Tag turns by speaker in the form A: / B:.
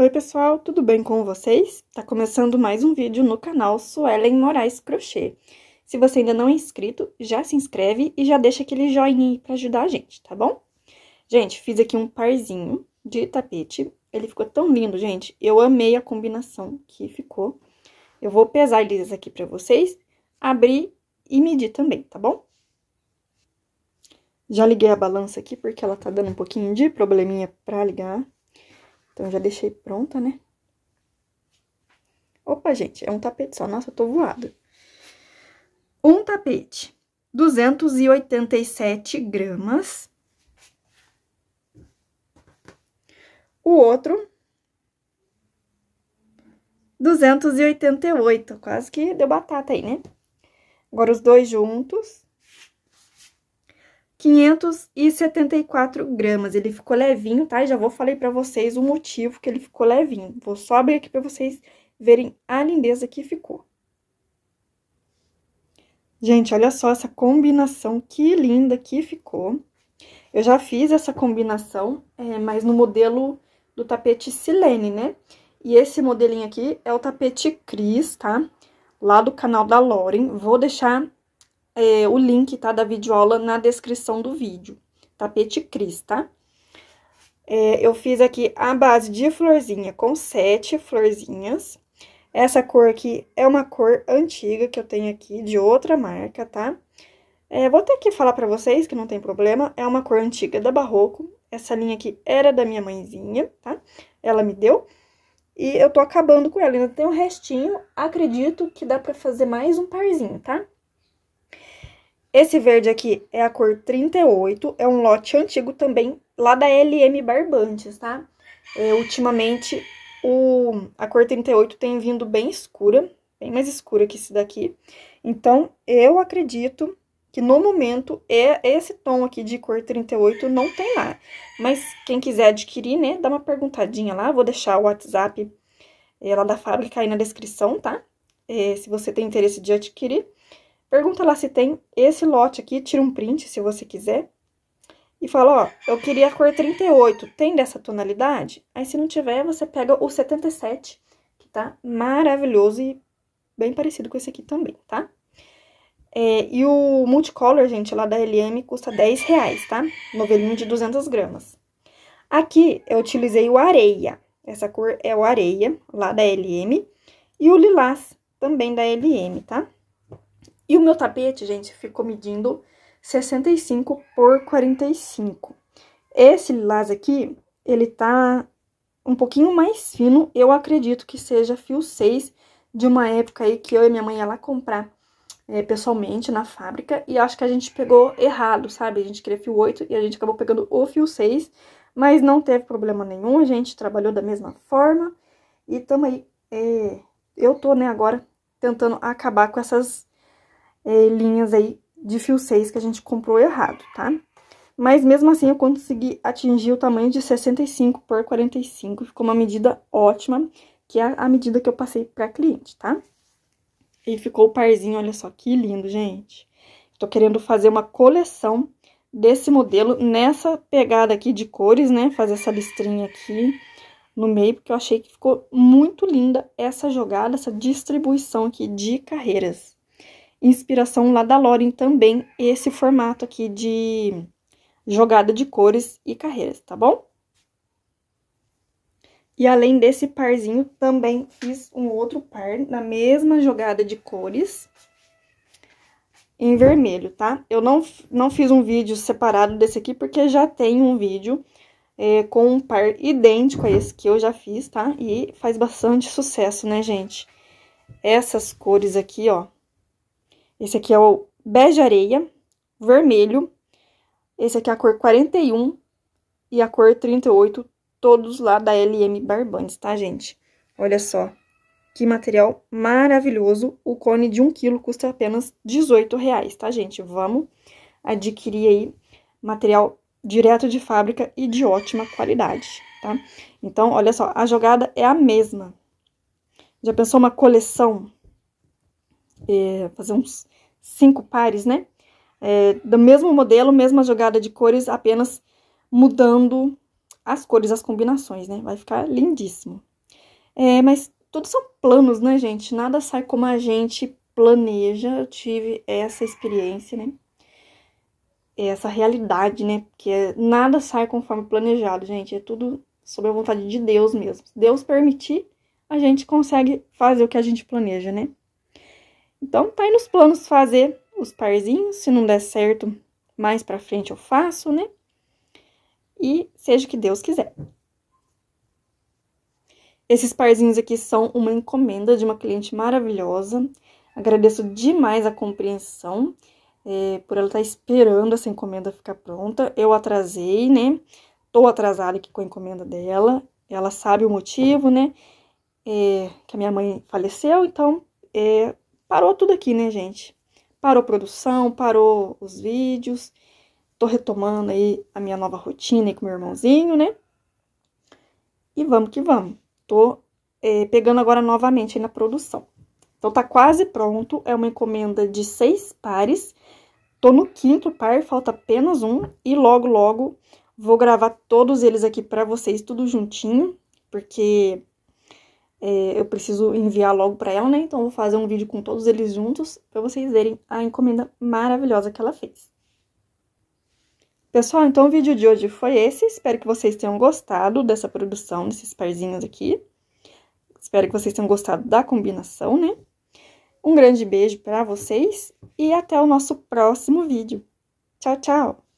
A: Oi pessoal, tudo bem com vocês? Tá começando mais um vídeo no canal Suelen Moraes Crochê. Se você ainda não é inscrito, já se inscreve e já deixa aquele joinha aí pra ajudar a gente, tá bom? Gente, fiz aqui um parzinho de tapete, ele ficou tão lindo, gente, eu amei a combinação que ficou. Eu vou pesar eles aqui pra vocês, abrir e medir também, tá bom? Já liguei a balança aqui porque ela tá dando um pouquinho de probleminha pra ligar. Então, já deixei pronta, né? Opa, gente, é um tapete só. Nossa, eu tô voado. Um tapete, 287 gramas. O outro, 288. Quase que deu batata aí, né? Agora, os dois juntos. 574 gramas. Ele ficou levinho, tá? Já vou falar para vocês o motivo que ele ficou levinho. Vou só abrir aqui para vocês verem a lindeza que ficou. Gente, olha só essa combinação, que linda que ficou. Eu já fiz essa combinação, é, mas no modelo do tapete Silene, né? E esse modelinho aqui é o tapete Cris, tá? Lá do canal da Lauren. Vou deixar é, o link tá, da videoaula na descrição do vídeo. Tapete Cris, tá? É, eu fiz aqui a base de florzinha com sete florzinhas. Essa cor aqui é uma cor antiga que eu tenho aqui, de outra marca, tá? É, vou ter que falar pra vocês que não tem problema, é uma cor antiga da Barroco. Essa linha aqui era da minha mãezinha, tá? Ela me deu. E eu tô acabando com ela, ainda tem um restinho. Acredito que dá pra fazer mais um parzinho, tá? Esse verde aqui é a cor 38, é um lote antigo também, lá da LM Barbantes, tá? É, ultimamente, o, a cor 38 tem vindo bem escura, bem mais escura que esse daqui. Então, eu acredito que no momento é esse tom aqui de cor 38 não tem lá. Mas quem quiser adquirir, né, dá uma perguntadinha lá, vou deixar o WhatsApp é, lá da fábrica aí na descrição, tá? É, se você tem interesse de adquirir. Pergunta lá se tem esse lote aqui, tira um print se você quiser. E fala, ó, eu queria a cor 38, tem dessa tonalidade? Aí se não tiver, você pega o 77, que tá maravilhoso e bem parecido com esse aqui também, tá? É, e o multicolor, gente, lá da LM custa 10 reais, tá? Novelinho de 200 gramas. Aqui eu utilizei o areia, essa cor é o areia, lá da LM, e o lilás, também da LM, tá? E o meu tapete, gente, ficou medindo 65 por 45. Esse lilás aqui, ele tá um pouquinho mais fino, eu acredito que seja fio 6 de uma época aí que eu e minha mãe ia lá comprar é, pessoalmente na fábrica, e acho que a gente pegou errado, sabe? A gente queria fio 8 e a gente acabou pegando o fio 6, mas não teve problema nenhum, a gente trabalhou da mesma forma, e tamo aí, é, eu tô, né, agora tentando acabar com essas é, linhas aí de fio 6 que a gente comprou errado, tá? Mas mesmo assim eu consegui atingir o tamanho de 65 por 45, ficou uma medida ótima, que é a medida que eu passei pra cliente, tá? E ficou o parzinho, olha só, que lindo, gente. Tô querendo fazer uma coleção desse modelo nessa pegada aqui de cores, né? Fazer essa listrinha aqui no meio, porque eu achei que ficou muito linda essa jogada, essa distribuição aqui de carreiras inspiração lá da Loren também, esse formato aqui de jogada de cores e carreiras, tá bom? E além desse parzinho, também fiz um outro par na mesma jogada de cores em vermelho, tá? Eu não, não fiz um vídeo separado desse aqui, porque já tem um vídeo é, com um par idêntico a esse que eu já fiz, tá? E faz bastante sucesso, né, gente? Essas cores aqui, ó, esse aqui é o bege areia, vermelho. Esse aqui é a cor 41 e a cor 38, todos lá da LM Barbantes, tá, gente? Olha só, que material maravilhoso. O cone de 1 quilo custa apenas 18 reais, tá, gente? Vamos adquirir aí material direto de fábrica e de ótima qualidade, tá? Então, olha só, a jogada é a mesma. Já pensou uma coleção é, fazer uns cinco pares, né? É, do mesmo modelo, mesma jogada de cores, apenas mudando as cores, as combinações, né? Vai ficar lindíssimo. É, mas tudo são planos, né, gente? Nada sai como a gente planeja. Eu tive essa experiência, né? Essa realidade, né? Porque é, nada sai conforme planejado, gente. É tudo sob a vontade de Deus mesmo. Se Deus permitir, a gente consegue fazer o que a gente planeja, né? Então, tá aí nos planos fazer os parzinhos. Se não der certo, mais pra frente eu faço, né? E seja o que Deus quiser. Esses parzinhos aqui são uma encomenda de uma cliente maravilhosa. Agradeço demais a compreensão é, por ela estar tá esperando essa encomenda ficar pronta. Eu atrasei, né? Tô atrasada aqui com a encomenda dela. Ela sabe o motivo, né? É, que a minha mãe faleceu, então é, Parou tudo aqui, né, gente? Parou produção, parou os vídeos. Tô retomando aí a minha nova rotina aí com meu irmãozinho, né? E vamos que vamos. Tô é, pegando agora novamente na produção. Então, tá quase pronto. É uma encomenda de seis pares. Tô no quinto par, falta apenas um. E logo, logo, vou gravar todos eles aqui pra vocês, tudo juntinho. Porque é, eu preciso enviar logo para ela, né? Então eu vou fazer um vídeo com todos eles juntos para vocês verem a encomenda maravilhosa que ela fez. Pessoal, então o vídeo de hoje foi esse. Espero que vocês tenham gostado dessa produção, desses parzinhos aqui. Espero que vocês tenham gostado da combinação, né? Um grande beijo para vocês e até o nosso próximo vídeo. Tchau, tchau!